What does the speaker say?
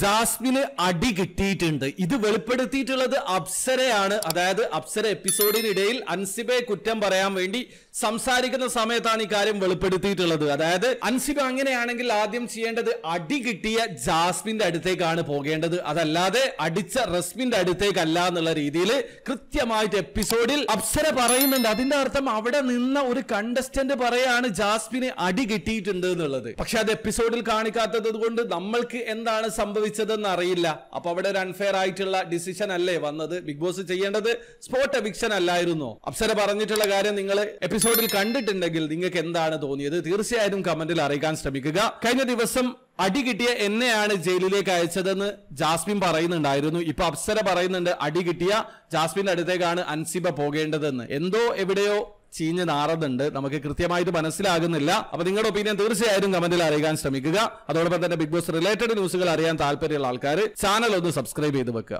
ജാസ്മിന് അടി കിട്ടിയിട്ടുണ്ട് ഇത് വെളിപ്പെടുത്തിയിട്ടുള്ളത് അപ്സരയാണ് അതായത് അപ്സര എപ്പിസോഡിനിടയിൽ അൻസിബെ കുറ്റം പറയാൻ വേണ്ടി സംസാരിക്കുന്ന സമയത്താണ് ഈ കാര്യം വെളിപ്പെടുത്തിയിട്ടുള്ളത് അതായത് അൻസിബ അങ്ങനെയാണെങ്കിൽ ആദ്യം ചെയ്യേണ്ടത് അടി കിട്ടിയ ജാസ്മിന്റെ അടുത്തേക്കാണ് പോകേണ്ടത് അതല്ലാതെ അടിച്ച റസ്മിന്റെ അടുത്തേക്കല്ല എന്നുള്ള രീതിയിൽ കൃത്യമായിട്ട് എപ്പിസോഡിൽ അപ്സര പറയുന്നുണ്ട് അതിന്റെ അർത്ഥം അവിടെ നിന്ന ഒരു കണ്ടസ്റ്റന്റ് പറയാണ് ജാസ്മിന് അടി കിട്ടിയിട്ടുണ്ട് എന്നുള്ളത് പക്ഷെ അത് എപ്പിസോഡിൽ കാണിക്കാത്തത് കൊണ്ട് നമ്മൾക്ക് എന്താണ് സംഭവം സംഭവിച്ചതെന്ന് അറിയില്ല അപ്പൊ അവിടെ ഒരു അൺഫെയർ ആയിട്ടുള്ള ഡിസിഷൻ അല്ലേ വന്നത് ബിഗ് ബോസ് ചെയ്യേണ്ടത് സ്പോട്ട് എവിക്ഷൻ അല്ലായിരുന്നു അപ്സര പറഞ്ഞിട്ടുള്ള കാര്യം നിങ്ങൾ എപ്പിസോഡിൽ കണ്ടിട്ടുണ്ടെങ്കിൽ നിങ്ങൾക്ക് എന്താണ് തോന്നിയത് തീർച്ചയായും കമന്റിൽ അറിയിക്കാൻ ശ്രമിക്കുക കഴിഞ്ഞ ദിവസം അടി കിട്ടിയ എന്നെയാണ് ജയിലിലേക്ക് അയച്ചതെന്ന് ജാസ്മിൻ പറയുന്നുണ്ടായിരുന്നു ഇപ്പൊ അപ്സര പറയുന്നുണ്ട് അടി കിട്ടിയ ജാസ്മിന്റെ അടുത്തേക്കാണ് അൻസിബ പോകേണ്ടതെന്ന് എന്തോ എവിടെയോ ചീഞ്ഞ് നാറുന്നുണ്ട് നമുക്ക് കൃത്യമായിട്ട് മനസ്സിലാകുന്നില്ല അപ്പൊ നിങ്ങളുടെ ഒപ്പീനിയൻ തീർച്ചയായും കമന്റിൽ അറിയിക്കാൻ ശ്രമിക്കുക അതോടൊപ്പം തന്നെ ബിഗ് ബോസ് റിലേറ്റഡ് ന്യൂസുകൾ അറിയാൻ താല്പര്യമുള്ള ആൾക്കാർ ചാനൽ ഒന്ന് സബ്സ്ക്രൈബ് ചെയ്ത് വെക്കുക